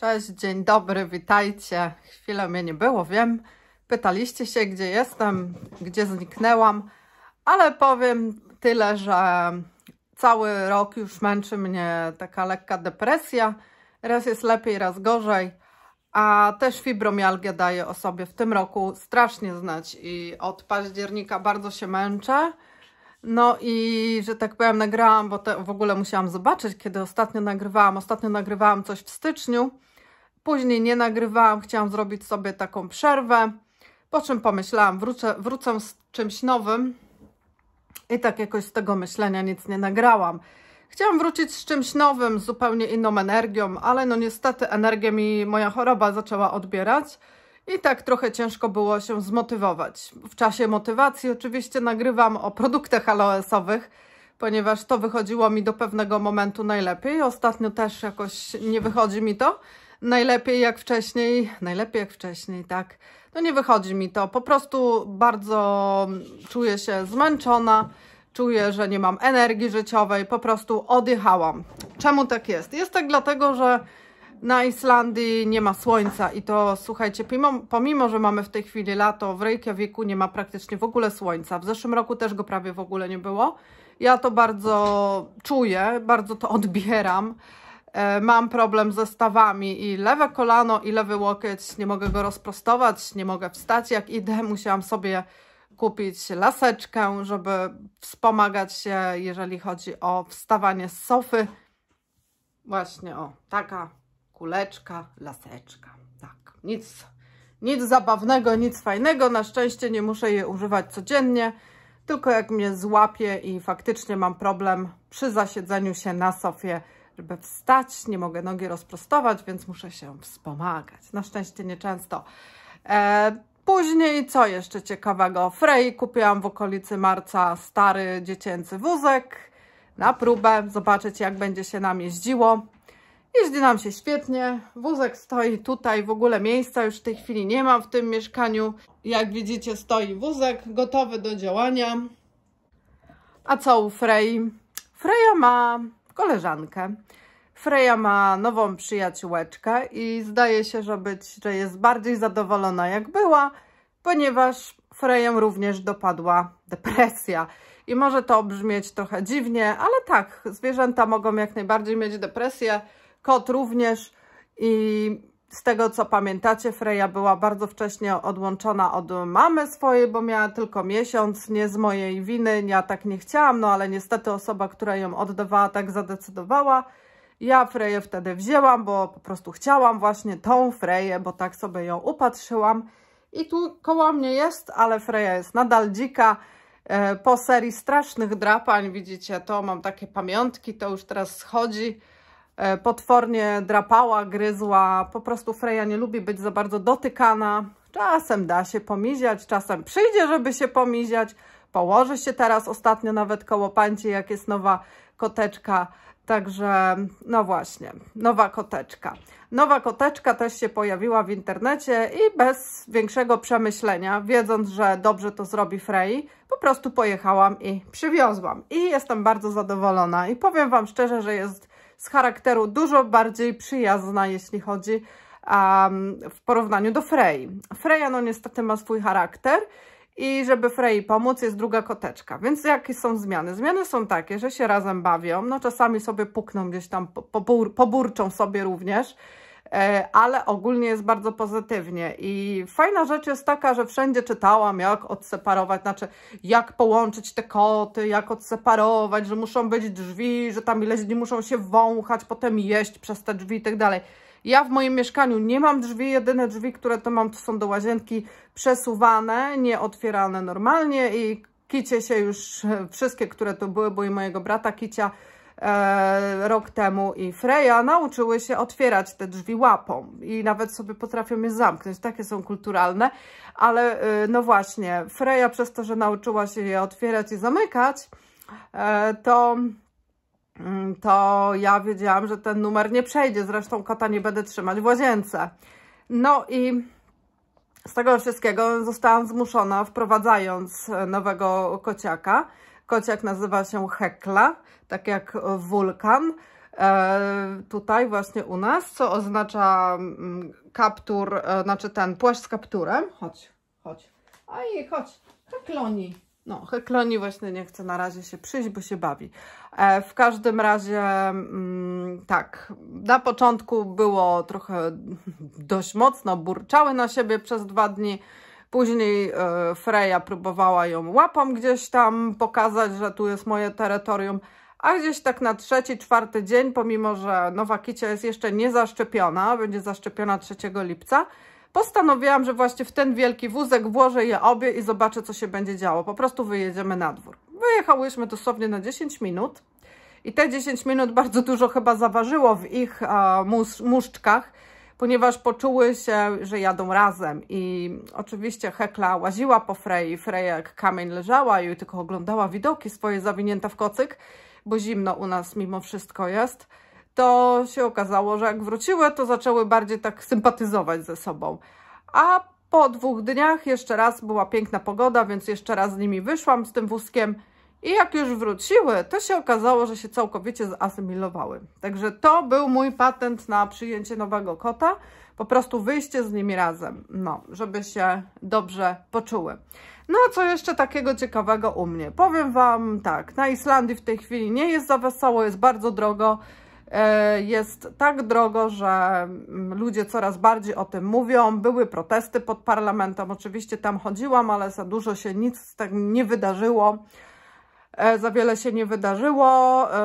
Cześć, dzień dobry, witajcie. Chwilę mnie nie było, wiem. Pytaliście się, gdzie jestem, gdzie zniknęłam, ale powiem tyle, że cały rok już męczy mnie taka lekka depresja. Raz jest lepiej, raz gorzej, a też fibromialgia daje o sobie w tym roku strasznie znać i od października bardzo się męczę. No i, że tak powiem, nagrałam, bo te, w ogóle musiałam zobaczyć, kiedy ostatnio nagrywałam. Ostatnio nagrywałam coś w styczniu, Później nie nagrywałam, chciałam zrobić sobie taką przerwę, po czym pomyślałam, wrócę, wrócę z czymś nowym i tak jakoś z tego myślenia nic nie nagrałam. Chciałam wrócić z czymś nowym, z zupełnie inną energią, ale no niestety energię mi moja choroba zaczęła odbierać i tak trochę ciężko było się zmotywować. W czasie motywacji oczywiście nagrywam o produktach aloesowych, ponieważ to wychodziło mi do pewnego momentu najlepiej. Ostatnio też jakoś nie wychodzi mi to najlepiej jak wcześniej, najlepiej jak wcześniej, tak? No nie wychodzi mi to, po prostu bardzo czuję się zmęczona, czuję, że nie mam energii życiowej, po prostu odjechałam. Czemu tak jest? Jest tak dlatego, że na Islandii nie ma słońca i to słuchajcie, pomimo, pomimo, że mamy w tej chwili lato, w Reykjaviku nie ma praktycznie w ogóle słońca. W zeszłym roku też go prawie w ogóle nie było. Ja to bardzo czuję, bardzo to odbieram. E, mam problem ze stawami i lewe kolano i lewy łokieć, nie mogę go rozprostować, nie mogę wstać jak idę, musiałam sobie kupić laseczkę, żeby wspomagać się, jeżeli chodzi o wstawanie z sofy. Właśnie o, taka kuleczka, laseczka, tak, nic, nic zabawnego, nic fajnego, na szczęście nie muszę jej używać codziennie, tylko jak mnie złapie i faktycznie mam problem przy zasiedzeniu się na sofie, żeby wstać, nie mogę nogi rozprostować, więc muszę się wspomagać. Na szczęście nieczęsto. E, później, co jeszcze ciekawego? Frey kupiłam w okolicy marca stary dziecięcy wózek na próbę, zobaczyć jak będzie się nam jeździło. Jeździ nam się świetnie, wózek stoi tutaj, w ogóle miejsca już w tej chwili nie mam w tym mieszkaniu. Jak widzicie stoi wózek, gotowy do działania. A co u Frey? Freja ma koleżankę. Freja ma nową przyjaciółeczkę i zdaje się, że, być, że jest bardziej zadowolona jak była, ponieważ Freją również dopadła depresja. I może to brzmieć trochę dziwnie, ale tak, zwierzęta mogą jak najbardziej mieć depresję, kot również i z tego co pamiętacie, Freja była bardzo wcześnie odłączona od mamy swojej, bo miała tylko miesiąc, nie z mojej winy, ja tak nie chciałam, no ale niestety osoba, która ją oddawała, tak zadecydowała. Ja Freję wtedy wzięłam, bo po prostu chciałam właśnie tą Freję, bo tak sobie ją upatrzyłam. I tu koło mnie jest, ale Freja jest nadal dzika. E, po serii strasznych drapań, widzicie to, mam takie pamiątki, to już teraz schodzi. E, potwornie drapała, gryzła. Po prostu Freja nie lubi być za bardzo dotykana. Czasem da się pomiziać, czasem przyjdzie, żeby się pomiziać. Położy się teraz ostatnio nawet koło pańcie, jak jest nowa koteczka. Także, no właśnie, nowa koteczka. Nowa koteczka też się pojawiła w internecie i bez większego przemyślenia, wiedząc, że dobrze to zrobi Frey, po prostu pojechałam i przywiozłam. I jestem bardzo zadowolona i powiem Wam szczerze, że jest z charakteru dużo bardziej przyjazna, jeśli chodzi um, w porównaniu do Frey. Freya no niestety ma swój charakter i żeby Frey pomóc jest druga koteczka. Więc jakie są zmiany? Zmiany są takie, że się razem bawią, no czasami sobie pukną gdzieś tam, poburczą sobie również, E, ale ogólnie jest bardzo pozytywnie i fajna rzecz jest taka, że wszędzie czytałam jak odseparować, znaczy jak połączyć te koty, jak odseparować, że muszą być drzwi, że tam ileś dni muszą się wąchać, potem jeść przez te drzwi i tak dalej. Ja w moim mieszkaniu nie mam drzwi, jedyne drzwi, które to mam to są do łazienki przesuwane, nie otwierane normalnie i kicie się już, wszystkie, które to były, bo i mojego brata kicia, e, rok temu i Freja nauczyły się otwierać te drzwi łapą i nawet sobie potrafią je zamknąć. Takie są kulturalne, ale e, no właśnie, Freja przez to, że nauczyła się je otwierać i zamykać, e, to mm, to ja wiedziałam, że ten numer nie przejdzie. Zresztą kota nie będę trzymać w łazience. No i z tego wszystkiego zostałam zmuszona, wprowadzając nowego kociaka, Kociak nazywa się Hekla, tak jak wulkan. E, tutaj właśnie u nas, co oznacza mm, kaptur, e, znaczy ten płaszcz z kapturem. Chodź, chodź. A i chodź, hekloni. No, hekloni właśnie nie chce na razie się przyjść, bo się bawi. E, w każdym razie, mm, tak, na początku było trochę dość mocno, burczały na siebie przez dwa dni Później e, Freja próbowała ją łapą gdzieś tam pokazać, że tu jest moje terytorium. A gdzieś tak na trzeci, czwarty dzień, pomimo że nowa kicia jest jeszcze nie zaszczepiona, będzie zaszczepiona 3 lipca, postanowiłam, że właśnie w ten wielki wózek włożę je obie i zobaczę, co się będzie działo. Po prostu wyjedziemy na dwór. Wyjechałyśmy dosłownie na 10 minut i te 10 minut bardzo dużo chyba zaważyło w ich a, muszczkach, ponieważ poczuły się, że jadą razem. I oczywiście Hekla łaziła po Frei, Freja jak kamień leżała i tylko oglądała widoki swoje zawinięte w kocyk, bo zimno u nas mimo wszystko jest to się okazało, że jak wróciły, to zaczęły bardziej tak sympatyzować ze sobą. A po dwóch dniach jeszcze raz była piękna pogoda, więc jeszcze raz z nimi wyszłam z tym wózkiem i jak już wróciły, to się okazało, że się całkowicie zasymilowały. Także to był mój patent na przyjęcie nowego kota. Po prostu wyjście z nimi razem, no, żeby się dobrze poczuły. No, co jeszcze takiego ciekawego u mnie? Powiem Wam tak, na Islandii w tej chwili nie jest za wesoło, jest bardzo drogo. E, jest tak drogo, że mm, ludzie coraz bardziej o tym mówią. Były protesty pod parlamentem, oczywiście tam chodziłam, ale za dużo się nic tak nie wydarzyło. E, za wiele się nie wydarzyło,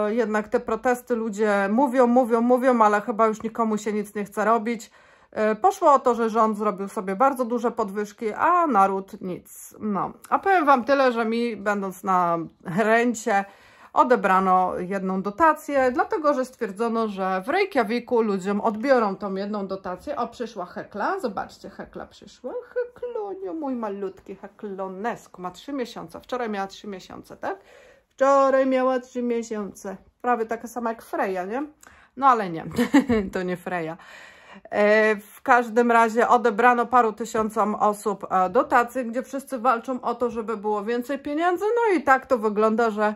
e, jednak te protesty ludzie mówią, mówią, mówią, ale chyba już nikomu się nic nie chce robić. E, poszło o to, że rząd zrobił sobie bardzo duże podwyżki, a naród nic. No, a powiem Wam tyle, że mi, będąc na rencie, odebrano jedną dotację, dlatego że stwierdzono, że w Reykjaviku ludziom odbiorą tą jedną dotację. O, przyszła Hekla, zobaczcie, Hekla przyszła. Hekloniu, mój malutki Heklonesk, ma trzy miesiące, wczoraj miała trzy miesiące, tak? Wczoraj miała trzy miesiące, prawie taka sama jak Freja, nie? No ale nie, to nie Freja. E, w każdym razie odebrano paru tysiącom osób e, dotacje, gdzie wszyscy walczą o to, żeby było więcej pieniędzy. No i tak to wygląda, że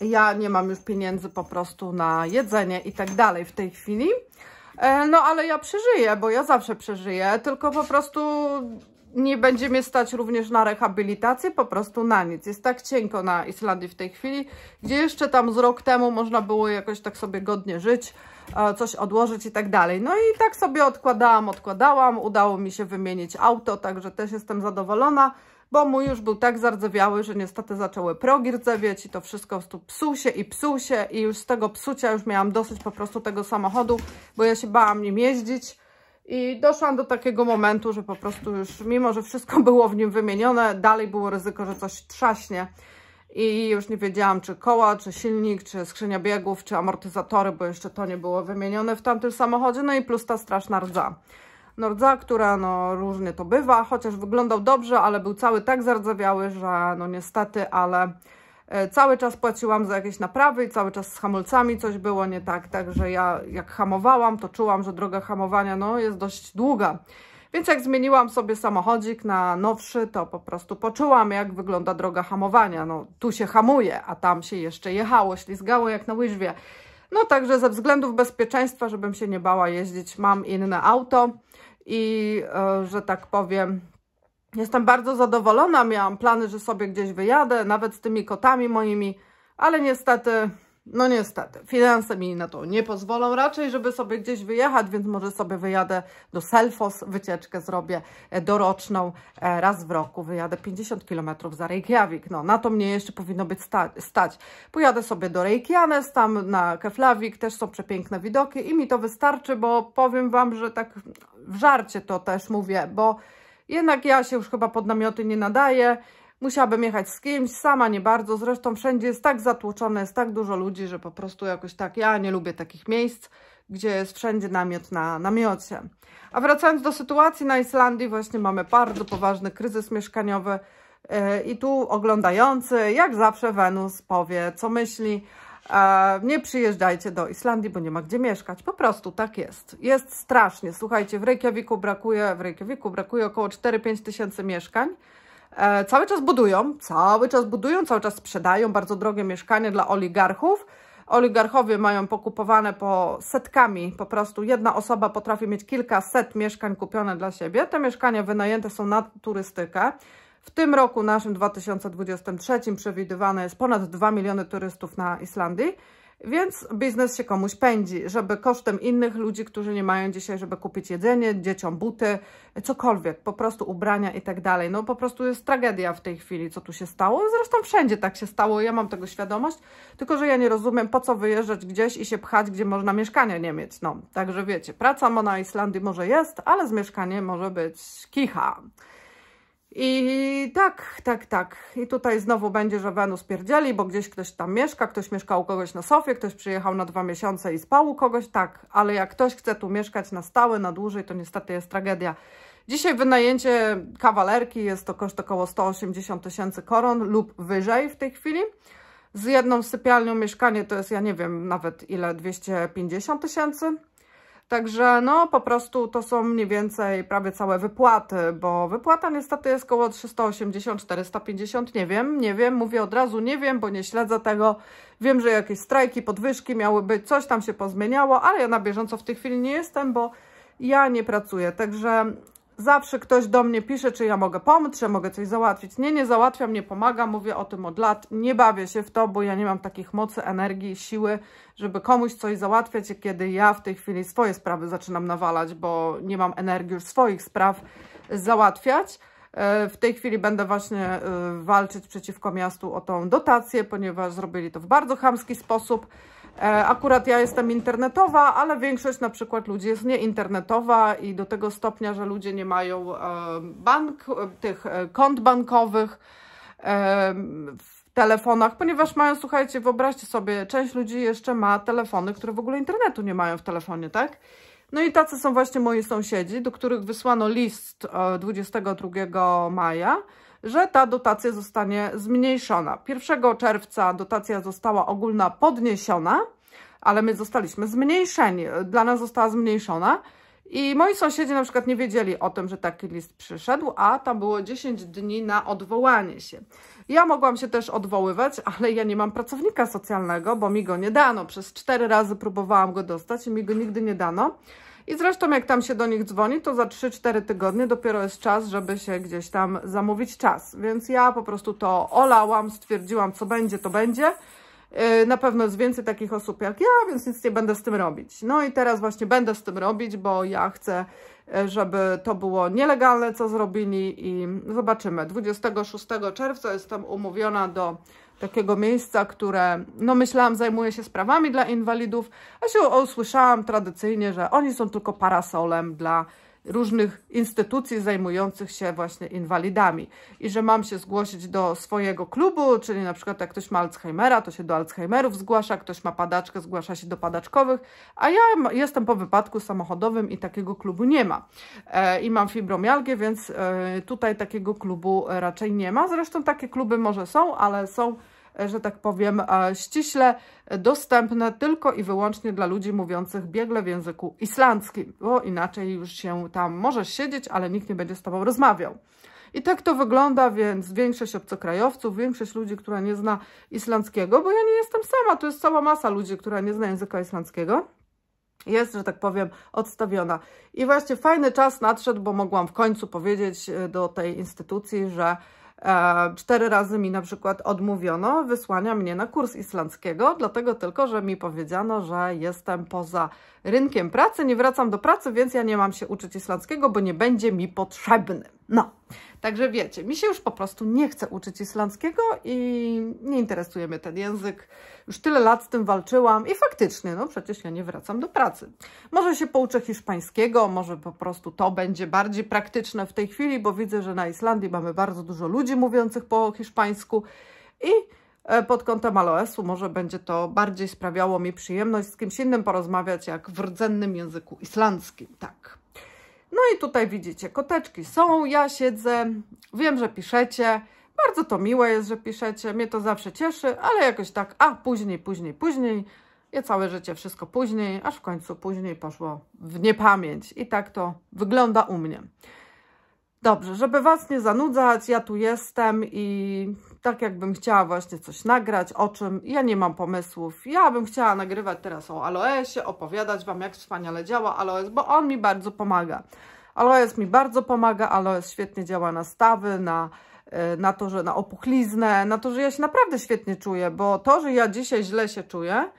ja nie mam już pieniędzy po prostu na jedzenie i tak dalej w tej chwili. E, no ale ja przeżyję, bo ja zawsze przeżyję, tylko po prostu nie będzie mnie stać również na rehabilitację, po prostu na nic. Jest tak cienko na Islandii w tej chwili, gdzie jeszcze tam z rok temu można było jakoś tak sobie godnie żyć, e, coś odłożyć i tak dalej. No i tak sobie odkładałam, odkładałam, udało mi się wymienić auto, także też jestem zadowolona bo mój już był tak zardzewiały, że niestety zaczęły progi rdzewieć i to wszystko tu psuł się i psuł się i już z tego psucia już miałam dosyć po prostu tego samochodu, bo ja się bałam nim jeździć. I doszłam do takiego momentu, że po prostu już, mimo że wszystko było w nim wymienione, dalej było ryzyko, że coś trzaśnie. I już nie wiedziałam, czy koła, czy silnik, czy skrzynia biegów, czy amortyzatory, bo jeszcze to nie było wymienione w tamtym samochodzie. No i plus ta straszna rdza. Nordza, która no różnie to bywa, chociaż wyglądał dobrze, ale był cały tak zardzewiały, że no niestety, ale e, cały czas płaciłam za jakieś naprawy i cały czas z hamulcami coś było nie tak, także ja jak hamowałam, to czułam, że droga hamowania no jest dość długa. Więc jak zmieniłam sobie samochodzik na nowszy, to po prostu poczułam, jak wygląda droga hamowania. No, tu się hamuje, a tam się jeszcze jechało, ślizgało jak na łyżwie. No także ze względów bezpieczeństwa, żebym się nie bała jeździć, mam inne auto i e, że tak powiem, jestem bardzo zadowolona. Miałam plany, że sobie gdzieś wyjadę, nawet z tymi kotami moimi, ale niestety no niestety, finanse mi na to nie pozwolą raczej, żeby sobie gdzieś wyjechać, więc może sobie wyjadę do Selfos, wycieczkę zrobię e, doroczną, e, raz w roku wyjadę 50 km za Reykjavik, no na to mnie jeszcze powinno być stać. Pojadę sobie do Reykjanes, tam na Keflavik też są przepiękne widoki i mi to wystarczy, bo powiem Wam, że tak w żarcie to też mówię, bo jednak ja się już chyba pod namioty nie nadaję, Musiałabym jechać z kimś, sama nie bardzo, zresztą wszędzie jest tak zatłoczone, jest tak dużo ludzi, że po prostu jakoś tak, ja nie lubię takich miejsc, gdzie jest wszędzie namiot na namiocie. A wracając do sytuacji na Islandii, właśnie mamy bardzo poważny kryzys mieszkaniowy e, i tu oglądający, jak zawsze Wenus powie, co myśli, e, nie przyjeżdżajcie do Islandii, bo nie ma gdzie mieszkać. Po prostu tak jest. Jest strasznie. Słuchajcie, w Reykjaviku brakuje, w Reykjaviku brakuje około 4-5 tysięcy mieszkań. E, cały czas budują, cały czas budują, cały czas sprzedają bardzo drogie mieszkanie dla oligarchów. Oligarchowie mają pokupowane po setkami, po prostu jedna osoba potrafi mieć kilkaset mieszkań kupione dla siebie. Te mieszkania wynajęte są na turystykę. W tym roku naszym 2023 przewidywane jest ponad 2 miliony turystów na Islandii. Więc biznes się komuś pędzi, żeby kosztem innych ludzi, którzy nie mają dzisiaj, żeby kupić jedzenie, dzieciom buty, cokolwiek, po prostu ubrania i tak dalej. No po prostu jest tragedia w tej chwili, co tu się stało. Zresztą wszędzie tak się stało, ja mam tego świadomość, tylko że ja nie rozumiem, po co wyjeżdżać gdzieś i się pchać, gdzie można mieszkania nie mieć. No, także wiecie, praca na Islandii może jest, ale z mieszkaniem może być kicha. I tak, tak, tak. I tutaj znowu będzie, że Wenus pierdzieli, bo gdzieś ktoś tam mieszka, ktoś mieszkał u kogoś na sofie, ktoś przyjechał na dwa miesiące i spał u kogoś, tak. Ale jak ktoś chce tu mieszkać na stałe, na dłużej, to niestety jest tragedia. Dzisiaj wynajęcie kawalerki jest to koszt około 180 tysięcy koron lub wyżej w tej chwili. Z jedną sypialnią mieszkanie to jest, ja nie wiem nawet ile, 250 tysięcy. Także no po prostu to są mniej więcej prawie całe wypłaty, bo wypłata niestety jest około 380, 450, nie wiem, nie wiem, mówię od razu nie wiem, bo nie śledzę tego. Wiem, że jakieś strajki, podwyżki miały być, coś tam się pozmieniało, ale ja na bieżąco w tej chwili nie jestem, bo ja nie pracuję, także Zawsze ktoś do mnie pisze, czy ja mogę pomóc, czy ja mogę coś załatwić. Nie, nie załatwiam, nie pomagam, mówię o tym od lat. Nie bawię się w to, bo ja nie mam takich mocy, energii, siły, żeby komuś coś załatwiać, kiedy ja w tej chwili swoje sprawy zaczynam nawalać, bo nie mam energii już swoich spraw załatwiać. E, w tej chwili będę właśnie e, walczyć przeciwko miastu o tą dotację, ponieważ zrobili to w bardzo chamski sposób. E, akurat ja jestem internetowa, ale większość na przykład ludzi jest nieinternetowa i do tego stopnia, że ludzie nie mają e, bank, e, tych kont bankowych w telefonach, ponieważ mają, słuchajcie, wyobraźcie sobie, część ludzi jeszcze ma telefony, które w ogóle internetu nie mają w telefonie, tak? No i tacy są właśnie moi sąsiedzi, do których wysłano list 22 maja, że ta dotacja zostanie zmniejszona. 1 czerwca dotacja została ogólna podniesiona, ale my zostaliśmy zmniejszeni, dla nas została zmniejszona. I moi sąsiedzi na przykład nie wiedzieli o tym, że taki list przyszedł, a tam było 10 dni na odwołanie się. Ja mogłam się też odwoływać, ale ja nie mam pracownika socjalnego, bo mi go nie dano. Przez cztery razy próbowałam go dostać i mi go nigdy nie dano. I zresztą jak tam się do nich dzwoni, to za 3-4 tygodnie dopiero jest czas, żeby się gdzieś tam zamówić czas. Więc ja po prostu to olałam, stwierdziłam, co będzie, to będzie. Y, na pewno jest więcej takich osób jak ja, więc nic nie będę z tym robić. No i teraz właśnie będę z tym robić, bo ja chcę, y, żeby to było nielegalne, co zrobili i zobaczymy. 26 czerwca jestem umówiona do takiego miejsca, które, no myślałam, zajmuje się sprawami dla inwalidów, a się usłyszałam tradycyjnie, że oni są tylko parasolem dla różnych instytucji zajmujących się właśnie inwalidami i że mam się zgłosić do swojego klubu, czyli na przykład jak ktoś ma Alzheimera, to się do Alzheimerów zgłasza, ktoś ma padaczkę, zgłasza się do padaczkowych, a ja jestem po wypadku samochodowym i takiego klubu nie ma. E, I mam fibromialgię, więc e, tutaj takiego klubu raczej nie ma. Zresztą takie kluby może są, ale są E, że tak powiem, e, ściśle dostępne tylko i wyłącznie dla ludzi mówiących biegle w języku islandzkim, bo inaczej już się tam możesz siedzieć, ale nikt nie będzie z Tobą rozmawiał. I tak to wygląda, więc większość obcokrajowców, większość ludzi, która nie zna islandzkiego, bo ja nie jestem sama, to jest cała masa ludzi, która nie zna języka islandzkiego, jest, że tak powiem, odstawiona. I właśnie fajny czas nadszedł, bo mogłam w końcu powiedzieć e, do tej instytucji, że E, cztery razy mi na przykład odmówiono wysłania mnie na kurs islandzkiego, dlatego tylko, że mi powiedziano, że jestem poza rynkiem pracy, nie wracam do pracy, więc ja nie mam się uczyć islandzkiego, bo nie będzie mi potrzebny. No. Także wiecie, mi się już po prostu nie chce uczyć islandzkiego i nie interesuje mnie ten język. Już tyle lat z tym walczyłam i faktycznie, no przecież ja nie wracam do pracy. Może się pouczę hiszpańskiego, może po prostu to będzie bardziej praktyczne w tej chwili, bo widzę, że na Islandii mamy bardzo dużo ludzi mówiących po hiszpańsku i e, pod kątem aloesu może będzie to bardziej sprawiało mi przyjemność z kimś innym porozmawiać jak w rdzennym języku islandzkim, tak. No i tutaj widzicie, koteczki są, ja siedzę, wiem, że piszecie, bardzo to miłe jest, że piszecie, mnie to zawsze cieszy, ale jakoś tak, a później, później, później, ja całe życie wszystko później, aż w końcu później poszło w niepamięć i tak to wygląda u mnie. Dobrze, żeby Was nie zanudzać, ja tu jestem i tak jakbym chciała właśnie coś nagrać, o czym, ja nie mam pomysłów. Ja bym chciała nagrywać teraz o aloesie, opowiadać Wam, jak wspaniale działa aloes, bo on mi bardzo pomaga. Aloes mi bardzo pomaga, aloes świetnie działa na stawy, na, e, na to, że na opuchliznę, na to, że ja się naprawdę świetnie czuję, bo to, że ja dzisiaj źle się czuję,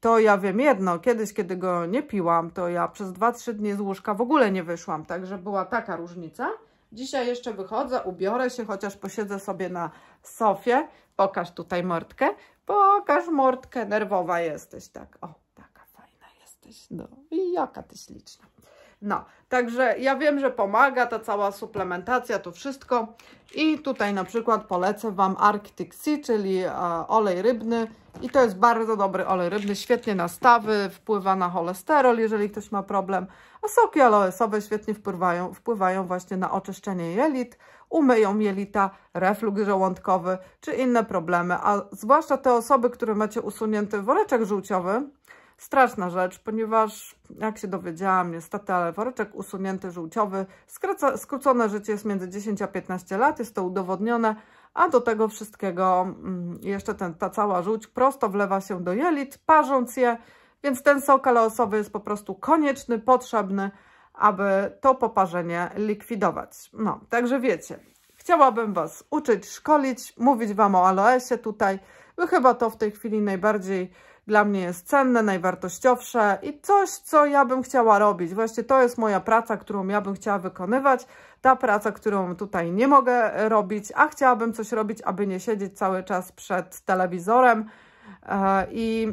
to ja wiem jedno, kiedyś, kiedy go nie piłam, to ja przez 2-3 dni z łóżka w ogóle nie wyszłam, także była taka różnica. Dzisiaj jeszcze wychodzę, ubiorę się, chociaż posiedzę sobie na sofie. Pokaż tutaj mordkę. Pokaż mordkę, nerwowa jesteś, tak. O, taka fajna jesteś, no i jaka ty śliczna. No, także ja wiem, że pomaga ta cała suplementacja, to wszystko. I tutaj na przykład polecę Wam Arctic Sea, czyli e, olej rybny. I to jest bardzo dobry olej rybny, świetnie na stawy, wpływa na cholesterol, jeżeli ktoś ma problem. A soki aloesowe świetnie wpływają, wpływają właśnie na oczyszczenie jelit, umyją jelita, reflux żołądkowy czy inne problemy. A zwłaszcza te osoby, które macie usunięty woreczek żółciowy, Straszna rzecz, ponieważ jak się dowiedziałam, niestety, ale woreczek usunięty żółciowy, skraca, skrócone życie jest między 10 a 15 lat, jest to udowodnione, a do tego wszystkiego mm, jeszcze ten, ta cała żółć prosto wlewa się do jelit, parząc je, więc ten sok aleosowy jest po prostu konieczny, potrzebny, aby to poparzenie likwidować. No, także wiecie, chciałabym Was uczyć, szkolić, mówić Wam o aloesie tutaj. Wy chyba to w tej chwili najbardziej dla mnie jest cenne, najwartościowsze i coś, co ja bym chciała robić. Właśnie to jest moja praca, którą ja bym chciała wykonywać, ta praca, którą tutaj nie mogę robić, a chciałabym coś robić, aby nie siedzieć cały czas przed telewizorem e, i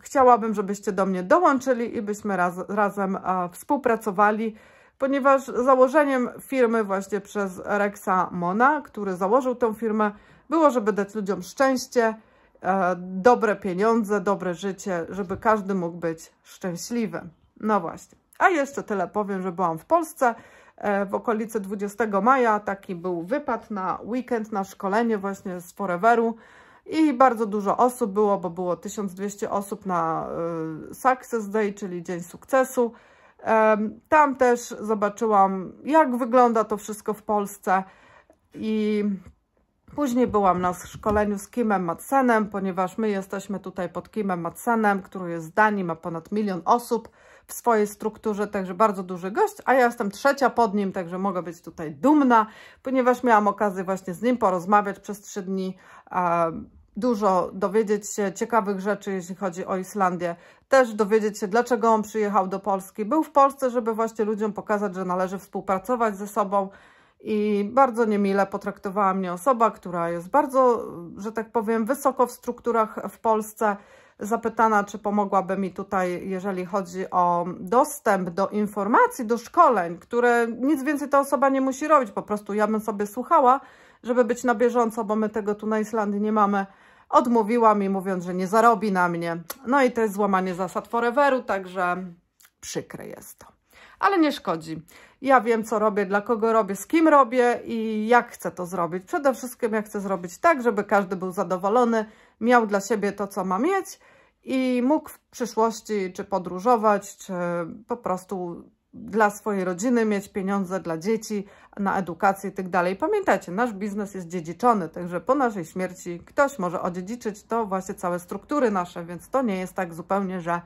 chciałabym, żebyście do mnie dołączyli i byśmy raz, razem e, współpracowali, ponieważ założeniem firmy właśnie przez Rexa Mona, który założył tę firmę, było, żeby dać ludziom szczęście, E, dobre pieniądze, dobre życie, żeby każdy mógł być szczęśliwy. No właśnie. A jeszcze tyle powiem, że byłam w Polsce e, w okolicy 20 maja. Taki był wypad na weekend, na szkolenie właśnie z Foreveru. I bardzo dużo osób było, bo było 1200 osób na e, Success Day, czyli Dzień Sukcesu. Tam też zobaczyłam, jak wygląda to wszystko w Polsce i Później byłam na szkoleniu z Kimem Madsenem, ponieważ my jesteśmy tutaj pod Kimem Madsenem, który jest z Danii, ma ponad milion osób w swojej strukturze, także bardzo duży gość, a ja jestem trzecia pod nim, także mogę być tutaj dumna, ponieważ miałam okazję właśnie z nim porozmawiać przez trzy dni, dużo dowiedzieć się ciekawych rzeczy, jeśli chodzi o Islandię. Też dowiedzieć się, dlaczego on przyjechał do Polski. Był w Polsce, żeby właśnie ludziom pokazać, że należy współpracować ze sobą, i bardzo niemile potraktowała mnie osoba, która jest bardzo, że tak powiem, wysoko w strukturach w Polsce. Zapytana, czy pomogłaby mi tutaj, jeżeli chodzi o dostęp do informacji, do szkoleń, które nic więcej ta osoba nie musi robić, po prostu ja bym sobie słuchała, żeby być na bieżąco, bo my tego tu na Islandii nie mamy. Odmówiła mi, mówiąc, że nie zarobi na mnie. No i to jest złamanie zasad foreveru, także przykre jest to. Ale nie szkodzi. Ja wiem, co robię, dla kogo robię, z kim robię i jak chcę to zrobić. Przede wszystkim ja chcę zrobić tak, żeby każdy był zadowolony, miał dla siebie to, co ma mieć i mógł w przyszłości czy podróżować, czy po prostu dla swojej rodziny mieć pieniądze dla dzieci, na edukację i tak dalej. Pamiętajcie, nasz biznes jest dziedziczony, także po naszej śmierci ktoś może odziedziczyć to właśnie całe struktury nasze, więc to nie jest tak zupełnie, że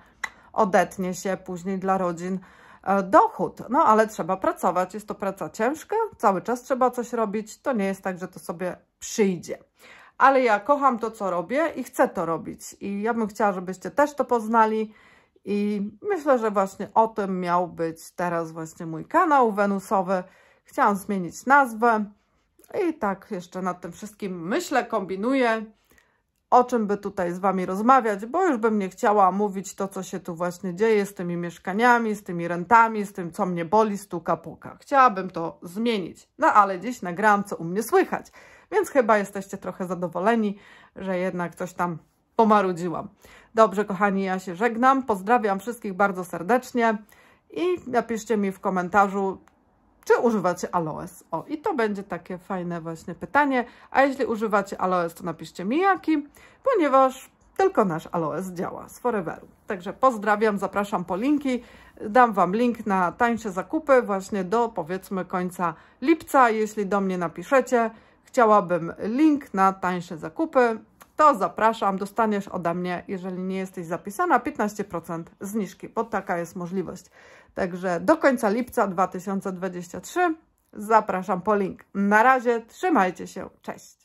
odetnie się później dla rodzin E, dochód. No ale trzeba pracować, jest to praca ciężka, cały czas trzeba coś robić, to nie jest tak, że to sobie przyjdzie. Ale ja kocham to, co robię i chcę to robić. I ja bym chciała, żebyście też to poznali. I myślę, że właśnie o tym miał być teraz właśnie mój kanał Wenusowy. Chciałam zmienić nazwę. I tak jeszcze nad tym wszystkim myślę, kombinuję o czym by tutaj z Wami rozmawiać, bo już bym nie chciała mówić to, co się tu właśnie dzieje z tymi mieszkaniami, z tymi rentami, z tym, co mnie boli, stuka puka. Chciałabym to zmienić, no ale dziś nagram, co u mnie słychać, więc chyba jesteście trochę zadowoleni, że jednak coś tam pomarudziłam. Dobrze, kochani, ja się żegnam, pozdrawiam wszystkich bardzo serdecznie i napiszcie mi w komentarzu, czy używacie aloes? O, i to będzie takie fajne właśnie pytanie. A jeśli używacie aloes, to napiszcie mi jaki, ponieważ tylko nasz aloes działa z Foreveru. Także pozdrawiam, zapraszam po linki. Dam Wam link na tańsze zakupy właśnie do powiedzmy końca lipca. Jeśli do mnie napiszecie, chciałabym link na tańsze zakupy, to zapraszam, dostaniesz ode mnie, jeżeli nie jesteś zapisana, 15% zniżki, bo taka jest możliwość. Także do końca lipca 2023 zapraszam po link. Na razie, trzymajcie się, cześć!